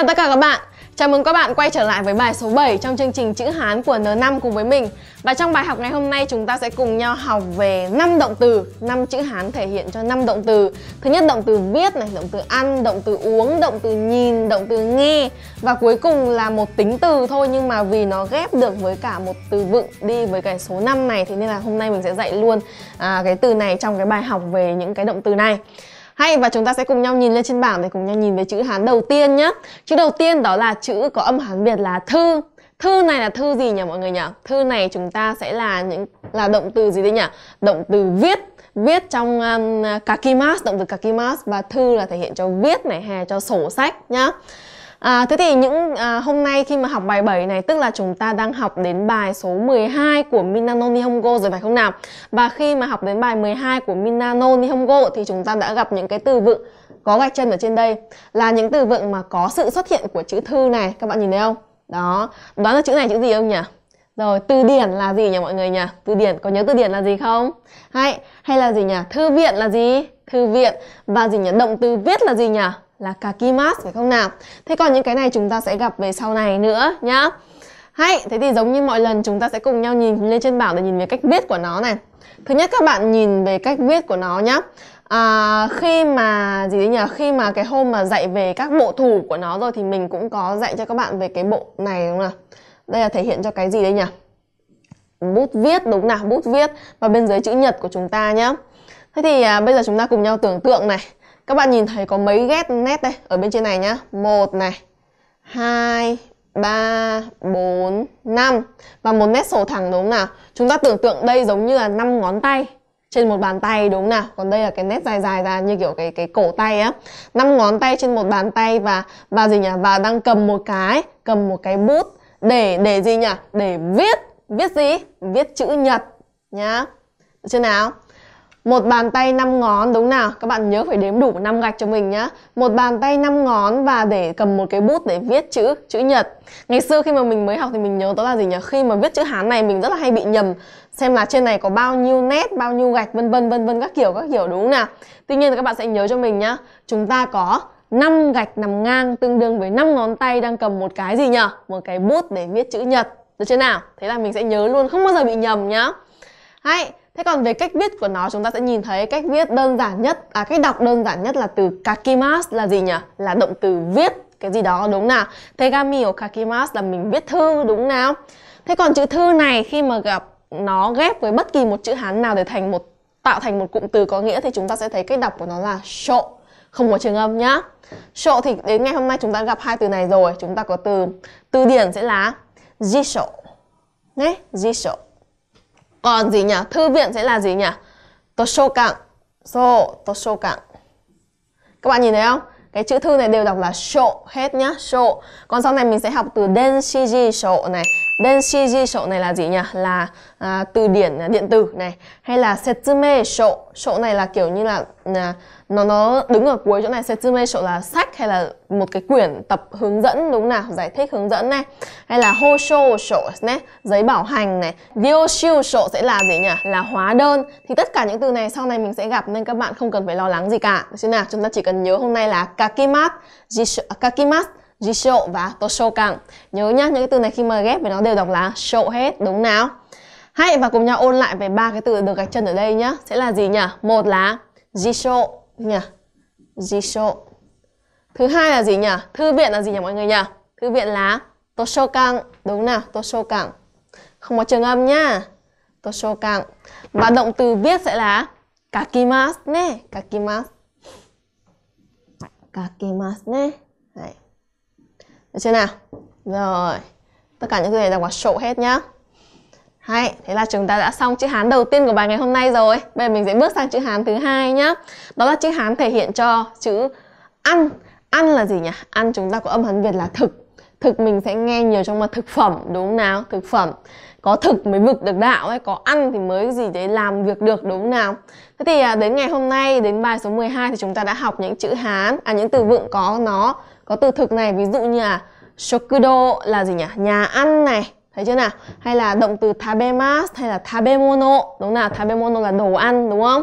chào tất cả các bạn Chào mừng các bạn quay trở lại với bài số 7 trong chương trình chữ Hán của N5 cùng với mình Và trong bài học ngày hôm nay chúng ta sẽ cùng nhau học về 5 động từ 5 chữ Hán thể hiện cho 5 động từ Thứ nhất động từ viết, này, động từ ăn, động từ uống, động từ nhìn, động từ nghe Và cuối cùng là một tính từ thôi nhưng mà vì nó ghép được với cả một từ vựng đi với cái số 5 này Thế nên là hôm nay mình sẽ dạy luôn à, cái từ này trong cái bài học về những cái động từ này hay và chúng ta sẽ cùng nhau nhìn lên trên bảng để cùng nhau nhìn về chữ Hán đầu tiên nhé. Chữ đầu tiên đó là chữ có âm Hán Việt là thư. Thư này là thư gì nhỉ mọi người nhỉ? Thư này chúng ta sẽ là những là động từ gì đấy nhỉ? Động từ viết viết trong um, kakimas động từ kakimas và thư là thể hiện cho viết này hay cho sổ sách nhá À, thế thì những à, hôm nay khi mà học bài 7 này tức là chúng ta đang học đến bài số 12 của Minano Nihongo rồi phải không nào? Và khi mà học đến bài 12 của Minano Nihongo thì chúng ta đã gặp những cái từ vựng có gạch chân ở trên đây là những từ vựng mà có sự xuất hiện của chữ thư này các bạn nhìn thấy không? Đó, đoán được chữ này chữ gì không nhỉ? Rồi, từ điển là gì nhỉ mọi người nhỉ? Từ điển, có nhớ từ điển là gì không? Hay, hay là gì nhỉ? Thư viện là gì? Thư viện Và gì nhỉ? Động từ viết là gì nhỉ? là kakimasu phải không nào? Thế còn những cái này chúng ta sẽ gặp về sau này nữa nhá. Hay, thế thì giống như mọi lần chúng ta sẽ cùng nhau nhìn lên trên bảng để nhìn về cách viết của nó này. Thứ nhất các bạn nhìn về cách viết của nó nhá. À, khi mà gì đấy nhỉ khi mà cái hôm mà dạy về các bộ thủ của nó rồi thì mình cũng có dạy cho các bạn về cái bộ này đúng không nào đây là thể hiện cho cái gì đây nhỉ bút viết đúng nào bút viết và bên dưới chữ nhật của chúng ta nhá thế thì à, bây giờ chúng ta cùng nhau tưởng tượng này các bạn nhìn thấy có mấy ghét nét đây ở bên trên này nhá một này hai 3, 4, 5 Và một nét sổ thẳng đúng không nào? Chúng ta tưởng tượng đây giống như là 5 ngón tay trên một bàn tay đúng không nào? Còn đây là cái nét dài dài ra như kiểu cái cái cổ tay á. 5 ngón tay trên một bàn tay và và gì nhỉ? Và đang cầm một cái, cầm một cái bút để để gì nhỉ? Để viết, viết gì? Viết chữ nhật nhá. Được chưa nào? một bàn tay 5 ngón đúng nào các bạn nhớ phải đếm đủ 5 gạch cho mình nhá một bàn tay 5 ngón và để cầm một cái bút để viết chữ chữ nhật ngày xưa khi mà mình mới học thì mình nhớ đó là gì nhỉ khi mà viết chữ hán này mình rất là hay bị nhầm xem là trên này có bao nhiêu nét bao nhiêu gạch vân vân vân vân các kiểu các kiểu đúng không nào tuy nhiên các bạn sẽ nhớ cho mình nhá chúng ta có 5 gạch nằm ngang tương đương với 5 ngón tay đang cầm một cái gì nhỉ một cái bút để viết chữ nhật được chưa nào thế là mình sẽ nhớ luôn không bao giờ bị nhầm nhá Hay, Thế còn về cách viết của nó chúng ta sẽ nhìn thấy cách viết đơn giản nhất à cách đọc đơn giản nhất là từ kakimas là gì nhỉ? Là động từ viết cái gì đó đúng nào. Tegami của kakimas là mình viết thư đúng nào. Thế còn chữ thư này khi mà gặp nó ghép với bất kỳ một chữ Hán nào để thành một tạo thành một cụm từ có nghĩa thì chúng ta sẽ thấy cách đọc của nó là shō không có trường âm nhá. Shō thì đến ngày hôm nay chúng ta gặp hai từ này rồi, chúng ta có từ từ điển sẽ là jisho. Đấy, jisho. Còn gì nhỉ? Thư viện sẽ là gì nhỉ? Toshokan. So, toshokan. Các bạn nhìn thấy không? Cái chữ thư này đều đọc là shō hết nhá, shō. Còn sau này mình sẽ học từ denshiji shō này, Denshiji sổ này là gì nhỉ? Là à, từ điển à, điện tử này hay là setsume sổ, sổ này là kiểu như là à, nó nó đứng ở cuối chỗ này setsume sổ là sách hay là một cái quyển tập hướng dẫn đúng nào, giải thích hướng dẫn này. Hay là hosho sổ, này, giấy bảo hành này. Ryoshu sổ sẽ là gì nhỉ? Là hóa đơn. Thì tất cả những từ này sau này mình sẽ gặp nên các bạn không cần phải lo lắng gì cả. Được chưa nào? Chúng ta chỉ cần nhớ hôm nay là kakimat, jisho, à, kakimat jisho và toshokang. Nhớ nhá, những cái từ này khi mà ghép với nó đều đọc là show hết, đúng nào? Hãy và cùng nhau ôn lại về ba cái từ được gạch chân ở đây nhá. Sẽ là gì nhỉ? Một là jisho nhỉ? Jisho. Thứ hai là gì nhỉ? Thư viện là gì nhỉ mọi người nhỉ? Thư viện là toshokang, đúng nào? Toshokang. Không có trường âm nhá. Toshokang. Và động từ viết sẽ là kakimasu ne, kakimasu. 書きますね。được chưa nào? Rồi. Tất cả những cái này là quả sổ hết nhá. Hay, thế là chúng ta đã xong chữ Hán đầu tiên của bài ngày hôm nay rồi. Bây giờ mình sẽ bước sang chữ Hán thứ hai nhá. Đó là chữ Hán thể hiện cho chữ ăn. Ăn là gì nhỉ? Ăn chúng ta có âm Hán Việt là thực. Thực mình sẽ nghe nhiều trong mặt thực phẩm đúng nào? Thực phẩm. Có thực mới vực được đạo ấy, có ăn thì mới gì đấy làm việc được đúng nào? Thế thì à, đến ngày hôm nay đến bài số 12 thì chúng ta đã học những chữ Hán, à những từ vựng có nó có từ thực này ví dụ như là shokudo là gì nhỉ nhà ăn này thấy chưa nào hay là động từ tabemas hay là tabemono đúng nào tabemono là đồ ăn đúng không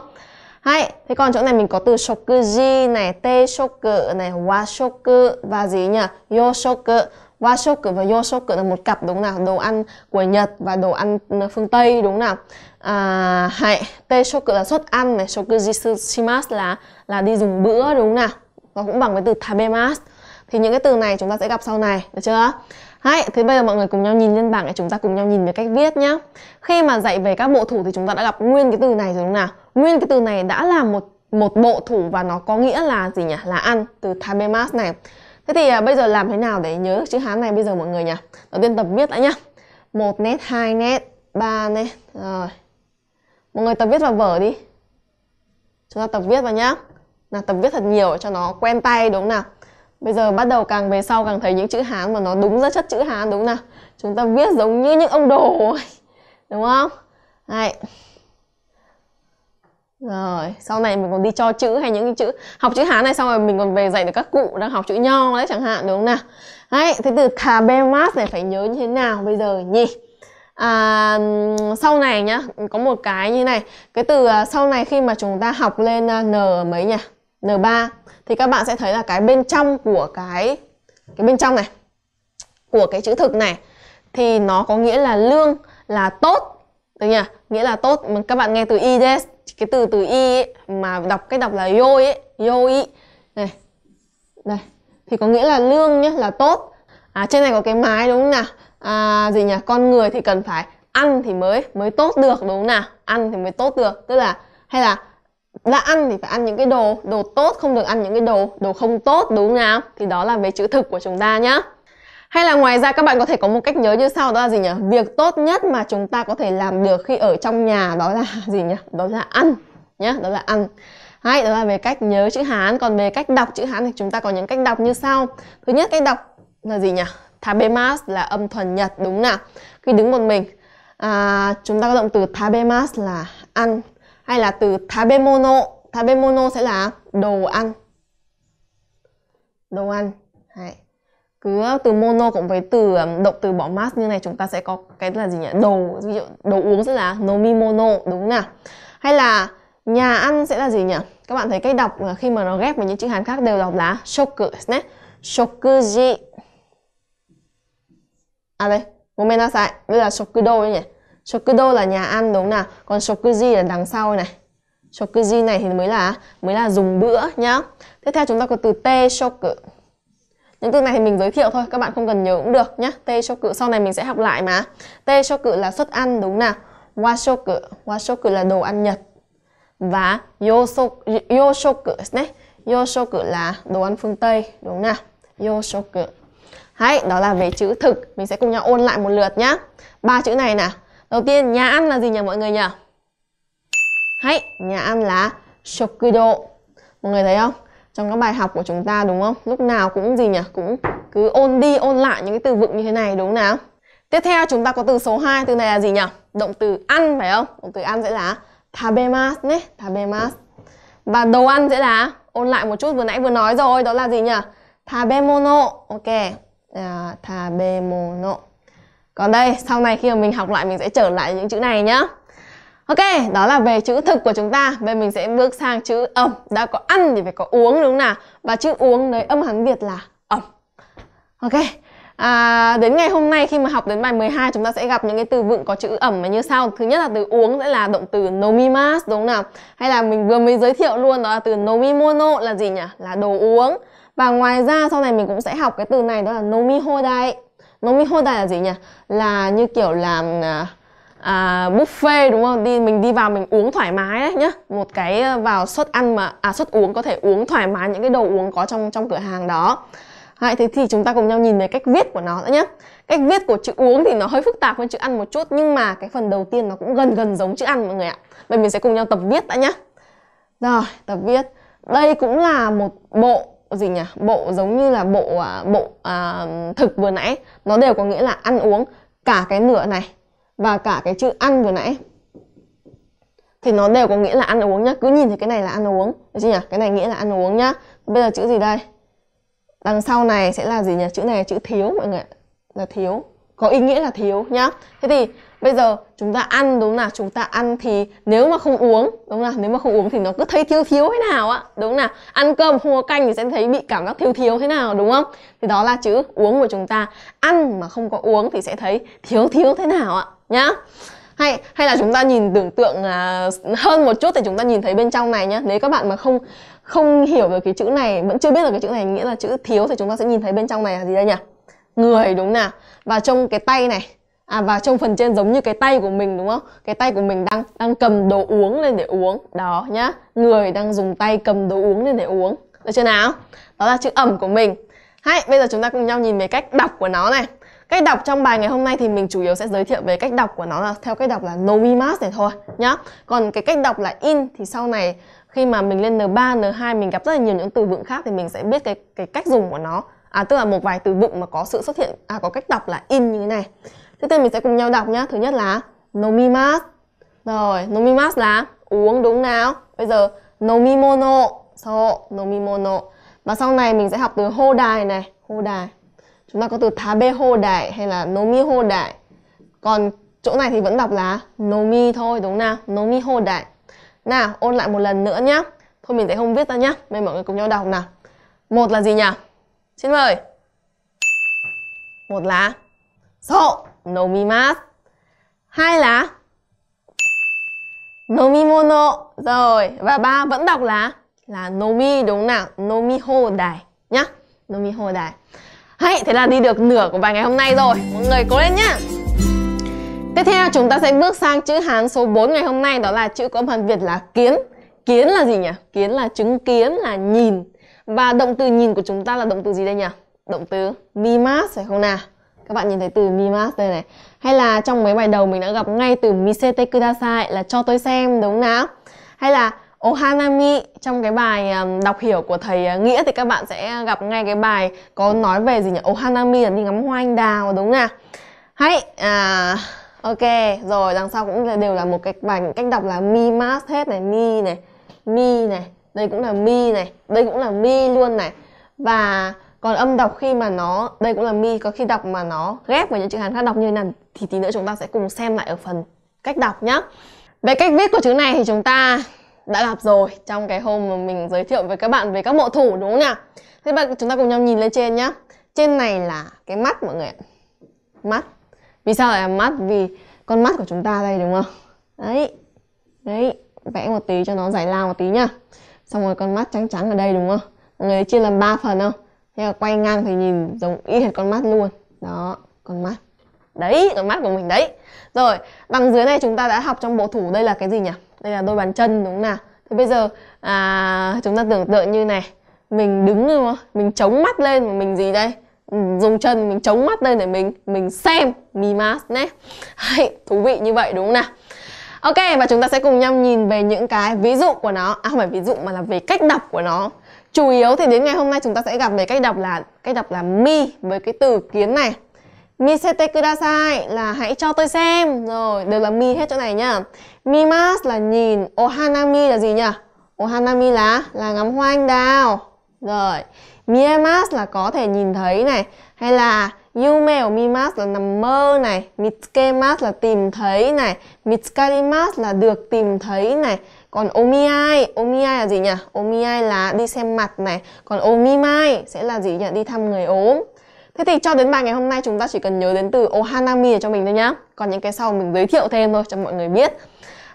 hay thế còn chỗ này mình có từ shokuji này te shoku này wa shoku và gì nhỉ yo shoku wa shoku và yo shoku là một cặp đúng nào đồ ăn của nhật và đồ ăn phương tây đúng nào à, hay te shoku là suất ăn này shokuji shimasu là là đi dùng bữa đúng nào nó cũng bằng với từ tabemas thì những cái từ này chúng ta sẽ gặp sau này được chưa Hay, thế bây giờ mọi người cùng nhau nhìn lên bảng để chúng ta cùng nhau nhìn về cách viết nhá. khi mà dạy về các bộ thủ thì chúng ta đã gặp nguyên cái từ này rồi đúng nào nguyên cái từ này đã là một một bộ thủ và nó có nghĩa là gì nhỉ là ăn từ tabemas này thế thì à, bây giờ làm thế nào để nhớ được chữ hán này bây giờ mọi người nhỉ đầu tiên tập viết đã nhá một nét hai nét ba nét rồi mọi người tập viết vào vở đi chúng ta tập viết vào nhá là tập viết thật nhiều cho nó quen tay đúng không nào Bây giờ bắt đầu càng về sau càng thấy những chữ Hán mà nó đúng ra chất chữ Hán đúng nào? Chúng ta viết giống như những ông đồ Đúng không? Đấy. Rồi, sau này mình còn đi cho chữ hay những cái chữ Học chữ Hán này xong rồi mình còn về dạy được các cụ đang học chữ Nho đấy chẳng hạn đúng không nào Đấy, thế từ thà bê mát này phải nhớ như thế nào bây giờ nhỉ à, Sau này nhá, có một cái như này Cái từ à, sau này khi mà chúng ta học lên à, N mấy nhỉ? N3 thì các bạn sẽ thấy là cái bên trong của cái cái bên trong này của cái chữ thực này thì nó có nghĩa là lương là tốt được nhỉ nghĩa là tốt mà các bạn nghe từ y đấy cái từ từ y mà đọc cách đọc là yoi yoi yo này đây thì có nghĩa là lương nhé là tốt à, trên này có cái mái đúng không nào à, gì nhỉ con người thì cần phải ăn thì mới mới tốt được đúng không nào ăn thì mới tốt được tức là hay là đã ăn thì phải ăn những cái đồ đồ tốt không được ăn những cái đồ đồ không tốt đúng không nào thì đó là về chữ thực của chúng ta nhá hay là ngoài ra các bạn có thể có một cách nhớ như sau đó là gì nhỉ việc tốt nhất mà chúng ta có thể làm được khi ở trong nhà đó là gì nhỉ đó là ăn nhá đó là ăn hay đó là về cách nhớ chữ Hán Còn về cách đọc chữ Hán thì chúng ta có những cách đọc như sau Thứ nhất cách đọc là gì nhỉ? Tabemas là âm thuần Nhật đúng nào Khi đứng một mình à, Chúng ta có động từ tabemas là ăn hay là từ tabemono tabemono sẽ là đồ ăn đồ ăn Đấy. cứ từ mono cộng với từ động từ bỏ mas như này chúng ta sẽ có cái là gì nhỉ đồ ví dụ đồ uống sẽ là nomimono đúng không nào hay là nhà ăn sẽ là gì nhỉ các bạn thấy cách đọc khi mà nó ghép với những chữ hán khác đều đọc là shoku nhé, shokuji à đây ごめんなさい。bây giờ shokudo nhỉ? Shokudo là nhà ăn đúng không nào? Còn shokuji là đằng sau này. Shokuji này thì mới là mới là dùng bữa nhá. Tiếp theo chúng ta có từ te shoku. Những từ này thì mình giới thiệu thôi, các bạn không cần nhớ cũng được nhá. Te shoku sau này mình sẽ học lại mà. Te shoku là xuất ăn đúng không nào? Washoku, washoku là đồ ăn Nhật. Và yoshoku, yoshoku này. Yoshoku là đồ ăn phương Tây đúng không nào? Yoshoku. Hay đó là về chữ thực. Mình sẽ cùng nhau ôn lại một lượt nhá. Ba chữ này nào Đầu tiên nhà ăn là gì nhỉ mọi người nhỉ? Hãy nhà ăn là shokudo. Mọi người thấy không? Trong các bài học của chúng ta đúng không? Lúc nào cũng gì nhỉ? Cũng cứ ôn đi ôn lại những cái từ vựng như thế này đúng nào? Tiếp theo chúng ta có từ số 2, từ này là gì nhỉ? Động từ ăn phải không? Động từ ăn sẽ là tabemas nhé, tabemas Và đồ ăn sẽ là ôn lại một chút vừa nãy vừa nói rồi, đó là gì nhỉ? Tabemono. Ok. À, tabemono còn đây sau này khi mà mình học lại mình sẽ trở lại những chữ này nhá Ok, đó là về chữ thực của chúng ta Bây mình sẽ bước sang chữ ẩm Đã có ăn thì phải có uống đúng không nào Và chữ uống đấy âm Hán Việt là ẩm Ok à, Đến ngày hôm nay khi mà học đến bài 12 Chúng ta sẽ gặp những cái từ vựng có chữ ẩm như sau Thứ nhất là từ uống sẽ là động từ nomimas đúng không nào Hay là mình vừa mới giới thiệu luôn Đó là từ nomimono là gì nhỉ Là đồ uống Và ngoài ra sau này mình cũng sẽ học cái từ này đó là nomihodai Nomi Hotai là gì nhỉ? Là như kiểu làm à, à, buffet đúng không? Đi mình đi vào mình uống thoải mái đấy nhá. Một cái ờ, vào suất ăn mà à suất uống có thể uống thoải mái những cái đồ uống có trong trong cửa hàng đó. Hãy thế thì chúng ta cùng nhau nhìn về cách viết của nó đã nhé Cách viết của chữ uống thì nó hơi phức tạp hơn chữ ăn một chút Nhưng mà cái phần đầu tiên nó cũng gần gần giống chữ ăn mọi người ạ Vậy mình sẽ cùng nhau tập viết đã nhé Rồi, tập viết Đây cũng là một bộ gì nhỉ bộ giống như là bộ à, bộ à, thực vừa nãy nó đều có nghĩa là ăn uống cả cái nửa này và cả cái chữ ăn vừa nãy thì nó đều có nghĩa là ăn uống nhá cứ nhìn thấy cái này là ăn uống được chưa nhỉ cái này nghĩa là ăn uống nhá bây giờ chữ gì đây đằng sau này sẽ là gì nhỉ chữ này là chữ thiếu mọi người là thiếu có ý nghĩa là thiếu nhá thế thì bây giờ chúng ta ăn đúng là chúng ta ăn thì nếu mà không uống đúng là nếu mà không uống thì nó cứ thấy thiếu thiếu thế nào á đúng là ăn cơm không có canh thì sẽ thấy bị cảm giác thiếu thiếu thế nào đúng không thì đó là chữ uống của chúng ta ăn mà không có uống thì sẽ thấy thiếu thiếu thế nào ạ nhá hay hay là chúng ta nhìn tưởng tượng à, hơn một chút thì chúng ta nhìn thấy bên trong này nhá. nếu các bạn mà không không hiểu được cái chữ này vẫn chưa biết là cái chữ này nghĩa là chữ thiếu thì chúng ta sẽ nhìn thấy bên trong này là gì đây nhỉ người đúng nào và trông cái tay này à và trông phần trên giống như cái tay của mình đúng không cái tay của mình đang đang cầm đồ uống lên để uống đó nhá người đang dùng tay cầm đồ uống lên để uống được chưa nào đó là chữ ẩm của mình hay bây giờ chúng ta cùng nhau nhìn về cách đọc của nó này cách đọc trong bài ngày hôm nay thì mình chủ yếu sẽ giới thiệu về cách đọc của nó là theo cách đọc là nomimas này thôi nhá còn cái cách đọc là in thì sau này khi mà mình lên N3, N2 mình gặp rất là nhiều những từ vựng khác thì mình sẽ biết cái cái cách dùng của nó à, tức là một vài từ vựng mà có sự xuất hiện à có cách đọc là in như thế này thế thì mình sẽ cùng nhau đọc nhá thứ nhất là nomimas rồi nomimas là uống đúng nào bây giờ nomimono so nomimono và sau này mình sẽ học từ hô đài này hô đài chúng ta có từ tabe hô đài hay là nomi hô đài còn chỗ này thì vẫn đọc là nomi thôi đúng nào nomi hô đài nào ôn lại một lần nữa nhá thôi mình sẽ không viết ra nhá mời mọi người cùng nhau đọc nào một là gì nhỉ Xin mời Một là Sổ Nomimas Hai là Nomimono Rồi Và ba vẫn đọc là Là Nomi đúng không nào Nomi hô đài Nhá Nomi hô đài Hay Thế là đi được nửa của bài ngày hôm nay rồi Mọi người cố lên nhá Tiếp theo chúng ta sẽ bước sang chữ Hán số 4 ngày hôm nay Đó là chữ có âm phần Việt là kiến Kiến là gì nhỉ? Kiến là chứng kiến, là nhìn và động từ nhìn của chúng ta là động từ gì đây nhỉ? Động từ mimas phải không nào? Các bạn nhìn thấy từ mimas đây này. Hay là trong mấy bài đầu mình đã gặp ngay từ misete kudasai là cho tôi xem đúng không nào? Hay là Ohanami trong cái bài đọc hiểu của thầy ờ, Nghĩa thì các bạn sẽ gặp ngay cái bài có nói về gì nhỉ? Ohanami là đi ngắm hoa anh đào đúng không nào? Hãy à ok, rồi đằng sau cũng là đều là một cái bài cách đọc là mi mas hết này, mi này, mi này, đây cũng là mi này đây cũng là mi luôn này và còn âm đọc khi mà nó đây cũng là mi có khi đọc mà nó ghép với những chữ hán khác đọc như thế nào thì tí nữa chúng ta sẽ cùng xem lại ở phần cách đọc nhá về cách viết của chữ này thì chúng ta đã gặp rồi trong cái hôm mà mình giới thiệu với các bạn về các mộ thủ đúng không nào thế bạn chúng ta cùng nhau nhìn lên trên nhá trên này là cái mắt mọi người ạ mắt vì sao lại là mắt vì con mắt của chúng ta đây đúng không đấy đấy vẽ một tí cho nó giải lao một tí nhá xong rồi con mắt trắng trắng ở đây đúng không mọi người chia làm 3 phần không thế là quay ngang thì nhìn giống y hệt con mắt luôn đó con mắt đấy con mắt của mình đấy rồi đằng dưới này chúng ta đã học trong bộ thủ đây là cái gì nhỉ đây là đôi bàn chân đúng không nào thế bây giờ à, chúng ta tưởng tượng như này mình đứng đúng không mình chống mắt lên mà mình gì đây ừ, dùng chân mình chống mắt lên để mình mình xem mimas nhé hay thú vị như vậy đúng không nào Ok và chúng ta sẽ cùng nhau nhìn về những cái ví dụ của nó À không phải ví dụ mà là về cách đọc của nó Chủ yếu thì đến ngày hôm nay chúng ta sẽ gặp về cách đọc là Cách đọc là mi với cái từ kiến này Misete kudasai là hãy cho tôi xem Rồi đều là mi hết chỗ này nhá mas là nhìn Ohanami là gì nhỉ? Ohanami là là ngắm hoa anh đào Rồi Miemas là có thể nhìn thấy này Hay là Yume mimas là nằm mơ này, mitsukemas là tìm thấy này, mitsukarimas là được tìm thấy này. Còn omiai, omiai là gì nhỉ? Omiai là đi xem mặt này, còn omimai sẽ là gì nhỉ? Đi thăm người ốm. Thế thì cho đến bài ngày hôm nay chúng ta chỉ cần nhớ đến từ ohanami để cho mình thôi nhá. Còn những cái sau mình giới thiệu thêm thôi cho mọi người biết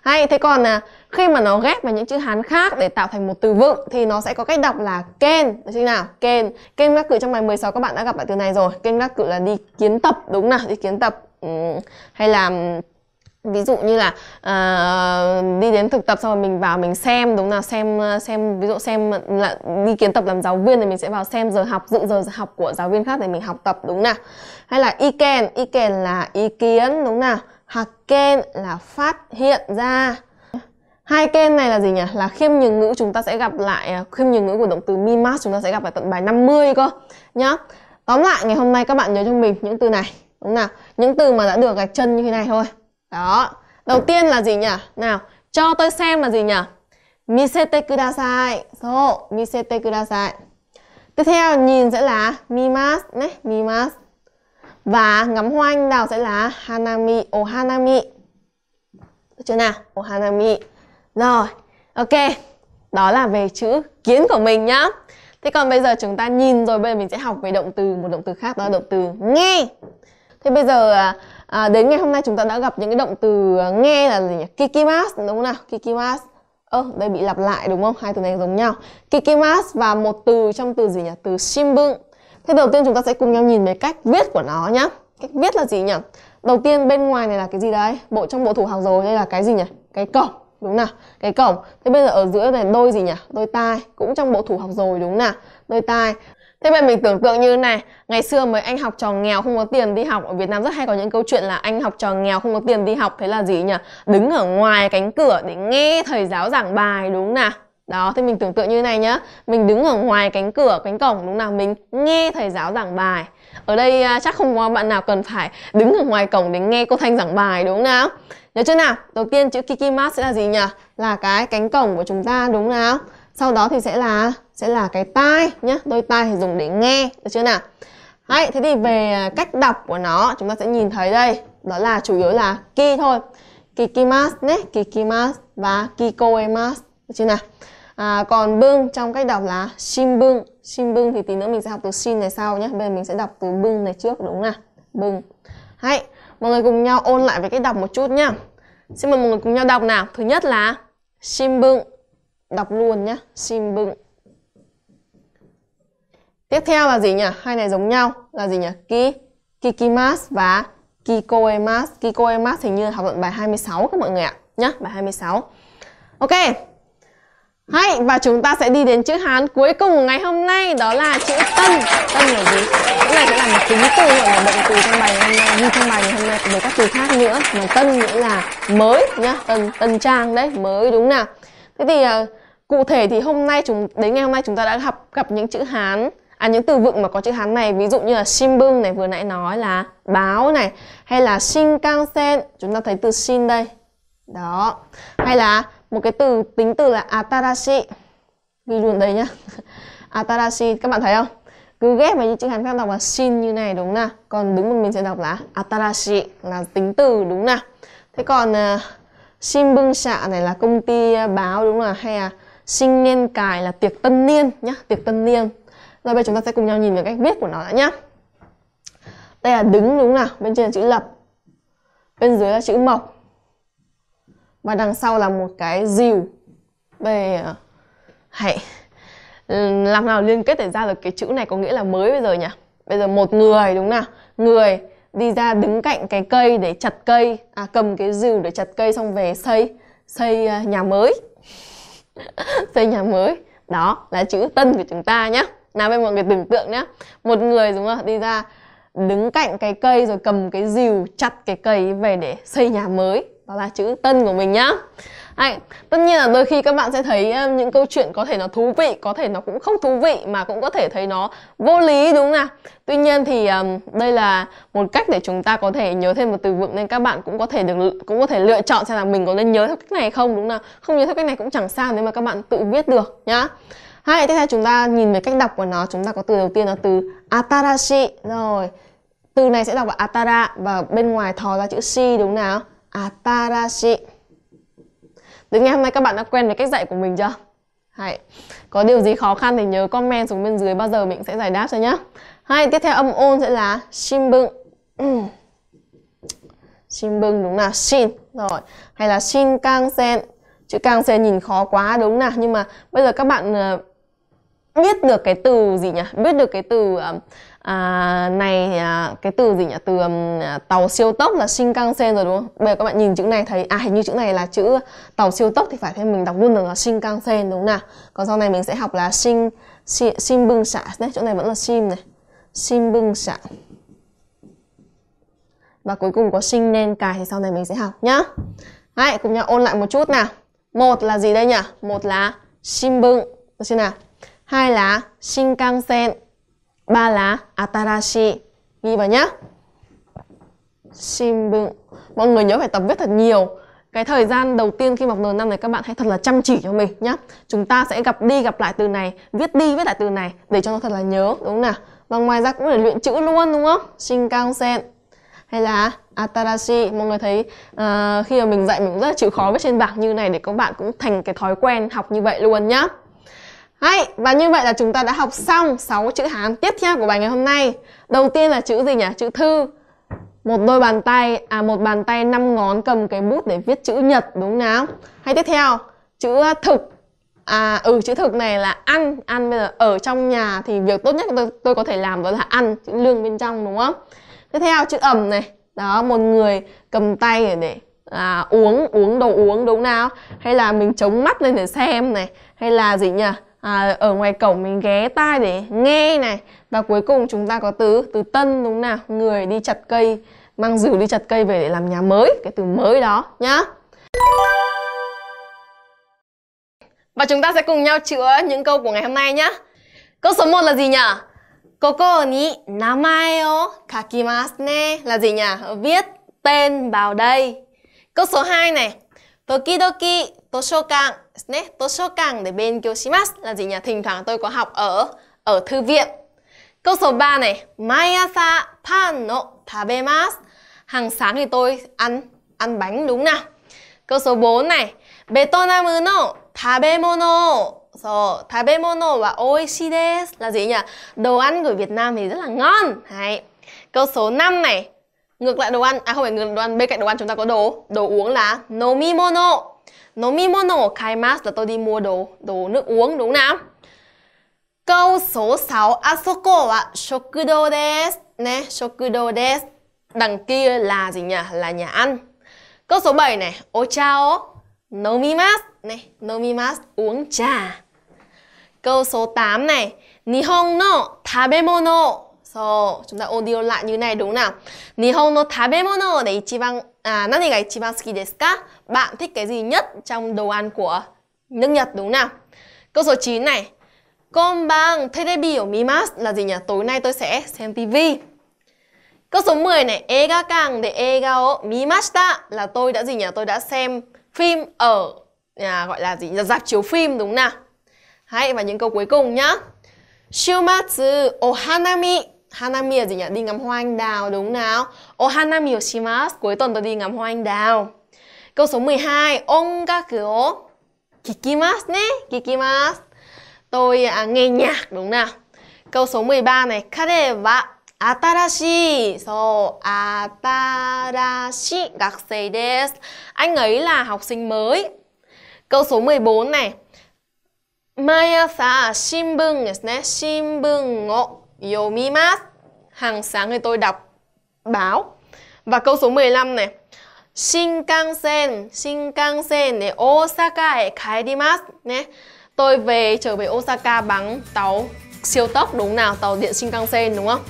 hay thế còn à, khi mà nó ghép vào những chữ hán khác để tạo thành một từ vựng thì nó sẽ có cách đọc là ken đúng chưa nào ken ken các cử trong bài 16 các bạn đã gặp lại từ này rồi ken các cử là đi kiến tập đúng nào đi kiến tập ừ, hay là ví dụ như là uh, đi đến thực tập xong rồi mình vào mình xem đúng là xem ờ, xem ví dụ xem là đi kiến tập làm giáo viên thì mình sẽ vào xem giờ học dự giờ học của giáo viên khác để mình học tập đúng nào hay là ý kèn ý kèn là ý kiến đúng nào hakem là phát hiện ra hai kem này là gì nhỉ là khiêm nhường ngữ chúng ta sẽ gặp lại à, khiêm nhường ngữ của động từ mimas chúng ta sẽ gặp lại tận bài 50 cơ nhá tóm lại ngày hôm nay các bạn nhớ cho mình những từ này đúng nào những từ mà đã được gạch chân như thế này thôi đó đầu tiên là gì nhỉ nào cho tôi xem là gì nhỉ misete kudasai so misete kudasai tiếp theo nhìn sẽ là mimas đấy mimas và ngắm hoa anh đào sẽ là hanami ohanami oh được chưa nào ohanami oh rồi ok đó là về chữ kiến của mình nhá thế còn bây giờ chúng ta nhìn rồi bây giờ mình sẽ học về động từ một động từ khác đó là động từ nghe thế bây giờ à, à đến ngày hôm nay chúng ta đã gặp những cái động từ à, nghe là gì nhỉ kikimas đúng không nào kikimas ơ ờ, đây bị lặp lại đúng không hai từ này giống nhau kikimas và một từ trong từ gì nhỉ từ shimbun Thế đầu tiên chúng ta sẽ cùng nhau nhìn về cách viết của nó nhá. Cách viết là gì nhỉ? Đầu tiên bên ngoài này là cái gì đấy? Bộ trong bộ thủ hàng rồi đây là cái gì nhỉ? Cái cổng đúng nào? Cái cổng. Thế bây giờ ở giữa này đôi gì nhỉ? Đôi tai cũng trong bộ thủ học rồi đúng nào? Đôi tai. Thế vậy mình tưởng tượng như này, ngày xưa mấy anh học trò nghèo không có tiền đi học ở Việt Nam rất hay có những câu chuyện là anh học trò nghèo không có tiền đi học thế là gì nhỉ? Đứng ở ngoài cánh cửa để nghe thầy giáo giảng bài đúng nào? Đó, thì mình tưởng tượng như này nhá Mình đứng ở ngoài cánh cửa, cánh cổng đúng nào Mình nghe thầy giáo giảng bài Ở đây à, chắc không có bạn nào cần phải đứng ở ngoài cổng để nghe cô Thanh giảng bài đúng nào Nhớ chưa nào? Đầu tiên chữ Kikimas sẽ là gì nhỉ? Là cái cánh cổng của chúng ta đúng nào? Sau đó thì sẽ là sẽ là cái tai nhá Đôi tai thì dùng để nghe, được chưa nào? hay thế thì về à, cách đọc của nó chúng ta sẽ nhìn thấy đây Đó là chủ yếu là ki thôi Kikimas, nhé, kikimas và kikoemas Được chưa nào? à, còn bưng trong cách đọc là sim bưng sim bưng thì tí nữa mình sẽ học từ xin này sau nhé bây giờ mình sẽ đọc từ bưng này trước đúng không nào bưng hãy mọi người cùng nhau ôn lại về cách đọc một chút nhá xin mời mọi người cùng nhau đọc nào thứ nhất là sim bưng đọc luôn nhá sim bưng tiếp theo là gì nhỉ hai này giống nhau là gì nhỉ ki kikimas và kikoemas kikoemas hình như học luận bài 26 các mọi người ạ nhá bài 26 ok hay, và chúng ta sẽ đi đến chữ Hán cuối cùng ngày hôm nay đó là chữ Tân. Tân là gì? Cái này sẽ là một tính từ hoặc là động từ trong bài hôm nay, như trong bài ngày hôm nay với các từ khác nữa. Mà Tân nghĩa là mới nhá, Tân Tân trang đấy, mới đúng nào. Thế thì uh, cụ thể thì hôm nay chúng đến ngày hôm nay chúng ta đã học gặp những chữ Hán à những từ vựng mà có chữ Hán này ví dụ như là xin bưng này vừa nãy nói là báo này hay là xin cang sen chúng ta thấy từ xin đây đó hay là một cái từ tính từ là atarashi ghi luôn đấy nhá atarashi các bạn thấy không cứ ghép vào những chữ hán các đọc là shin như này đúng nào còn đứng một mình sẽ đọc là atarashi là tính từ đúng nào thế còn uh, bưng xạ này là công ty ờ, báo đúng là hay là sinh niên cài là tiệc tân niên nhá tiệc tân niên rồi bây giờ chúng ta sẽ cùng nhau nhìn về cách viết của nó đã nhá đây là đứng đúng nào bên trên là chữ lập bên dưới là chữ mộc và đằng sau là một cái dìu về à, hãy ừ, làm nào liên kết để ra được cái chữ này có nghĩa là mới bây giờ nhỉ bây giờ một người đúng nào người đi ra đứng cạnh cái cây để chặt cây à cầm cái dìu để chặt cây xong về xây xây à, nhà mới xây nhà mới đó là chữ tân của chúng ta nhé nào bên mọi người tưởng tượng nhé một người đúng không đi ra đứng cạnh cái cây rồi cầm cái dìu chặt cái cây về để xây nhà mới đó là chữ tân của mình nhá Đấy, tất nhiên là đôi khi các bạn sẽ thấy những câu chuyện có thể nó thú vị có thể nó cũng không thú vị mà cũng có thể thấy nó vô lý đúng không nào tuy nhiên thì um, đây là một cách để chúng ta có thể nhớ thêm một từ vựng nên các bạn cũng có thể được cũng có thể lựa chọn xem là mình có nên nhớ theo cách này hay không đúng không nào không nhớ theo cách này cũng chẳng sao nếu mà các bạn tự viết được nhá Hai, tiếp theo chúng ta nhìn về cách đọc của nó chúng ta có từ đầu tiên là từ atarashi rồi từ này sẽ đọc là atara và bên ngoài thò ra chữ si đúng không nào Atarashi Từ ngày hôm nay các bạn đã quen với cách dạy của mình chưa? Hay. Có điều gì khó khăn thì nhớ comment xuống bên dưới bao giờ mình sẽ giải đáp cho nhé. Hay, tiếp theo âm ôn sẽ là shin bưng. đúng là shin rồi. Hay là shin kang Chữ kansen nhìn khó quá đúng nào, nhưng mà bây giờ các bạn ờ, biết được cái từ gì nhỉ? Biết được cái từ uh, à, này à, cái từ gì nhỉ từ um, tàu siêu tốc là Shinkansen rồi đúng không bây giờ các bạn nhìn chữ này thấy à hình như chữ này là chữ tàu siêu tốc thì phải thêm mình đọc luôn được là Shinkansen đúng không nào còn sau này mình sẽ học là Shin Shin, bưng xạ đấy chỗ này vẫn là Shin này Shin bưng xạ và cuối cùng có sinh nên cài thì sau này mình sẽ học nhá Hãy cùng nhau ôn lại một chút nào một là gì đây nhỉ một là Shin bưng được chưa nào hai là Shinkansen ba là atarashi ghi vào nhá Shinbun mọi người nhớ phải tập viết thật nhiều cái thời gian đầu tiên khi học n năm này các bạn hãy thật là chăm chỉ cho mình nhé Chúng ta sẽ gặp đi gặp lại từ này, viết đi viết lại từ này để cho nó thật là nhớ đúng không nào? Và ngoài ra cũng để luyện chữ luôn đúng không? Shinkansen hay là Atarashi Mọi người thấy uh, khi mà mình dạy mình rất là chịu khó với trên bảng như này để các bạn cũng thành cái thói quen học như vậy luôn nhá Đấy, và như vậy là chúng ta đã học xong 6 chữ Hán tiếp theo của bài ngày hôm nay. Đầu tiên là chữ gì nhỉ? Chữ thư. Một đôi bàn tay, à một bàn tay năm ngón cầm cái bút để viết chữ nhật đúng nào? Hay tiếp theo, chữ thực. À ừ chữ thực này là ăn, ăn bây giờ ở trong nhà thì việc tốt nhất tôi, tôi có thể làm đó là ăn, chữ lương bên trong đúng không? Tiếp theo chữ ẩm này. Đó, một người cầm tay để, để à, uống, uống đồ uống đúng nào? Hay là mình chống mắt lên để xem này, hay là gì nhỉ? à, ở ngoài cổng mình ghé tai để nghe này và cuối cùng chúng ta có từ từ tân đúng nào người đi chặt cây mang rìu đi chặt cây về để làm nhà mới cái từ mới đó nhá và chúng ta sẽ cùng nhau chữa những câu của ngày hôm nay nhá câu số 1 là gì nhỉ cô cô ni namae o kakimasu ne là gì nhỉ viết tên vào đây câu số 2 này Toki Toki Toshokan ね、Toshokan để 勉強します là gì nhỉ? Thỉnh thoảng tôi có học ở ở thư viện. Câu số 3 này, Mayasa pan no tabemasu. Hàng sáng thì tôi ăn ăn bánh đúng nào? Câu số 4 này, Betonamu no tabemono. So, tabemono wa oishii desu là gì nhỉ? Đồ ăn của Việt Nam thì rất là ngon. Hay, Câu số 5 này, Ngược lại đồ ăn, à không phải ngược đồ ăn, bên cạnh đồ ăn chúng ta có đồ Đồ uống là nomimono Nomimono kaimasu là tôi đi mua đồ, đồ nước uống đúng nào? Câu số 6 Asoko à wa shokudo desu Nè, shokudo desu Đằng kia là gì nhỉ? Là nhà ăn Câu số 7 này Ochao nomimasu Nè, nomimasu uống trà Câu số 8 này Nihon no tabemono So, chúng ta audio lại như này đúng nào? Nihon no tabemono de ichiban à nani ga ichiban suki desu ka? Bạn thích cái gì nhất trong đồ ăn của nước Nhật đúng nào? Câu số 9 này. Konban terebi o mimasu là gì nhỉ? Tối nay tôi sẽ xem TV. Câu số 10 này, ega kang de ega o mimashita là tôi đã gì nhỉ? Tôi đã xem phim ở à, gọi là gì? Là dạp chiếu phim đúng nào? Hãy và những câu cuối cùng nhá. Shumatsu o hanami Hanami là gì nhỉ? Đi ngắm hoa anh đào đúng nào? O hanami o shimasu. Cuối tuần tôi đi ngắm hoa anh đào. Câu số 12, ongaku o kikimasu ne. Kikimasu. Tôi à, nghe nhạc đúng nào? Câu số 13 này, kare wa anh ấy là học sinh mới. Câu số 14 này. ne o yomimas hàng sáng thì tôi đọc báo và câu số 15 này Shinkansen Shinkansen để Osaka để kaerimasu nhé tôi về trở về Osaka bằng tàu siêu tốc đúng nào tàu điện Shinkansen đúng không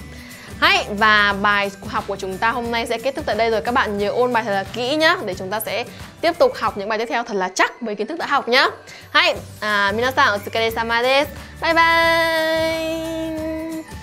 Hay và bài học của chúng ta hôm nay sẽ kết thúc tại đây rồi các bạn nhớ ôn bài thật là kỹ nhá để chúng ta sẽ tiếp tục học những bài tiếp theo thật là chắc với kiến thức đã học nhá Hay à, minasan o sama desu bye bye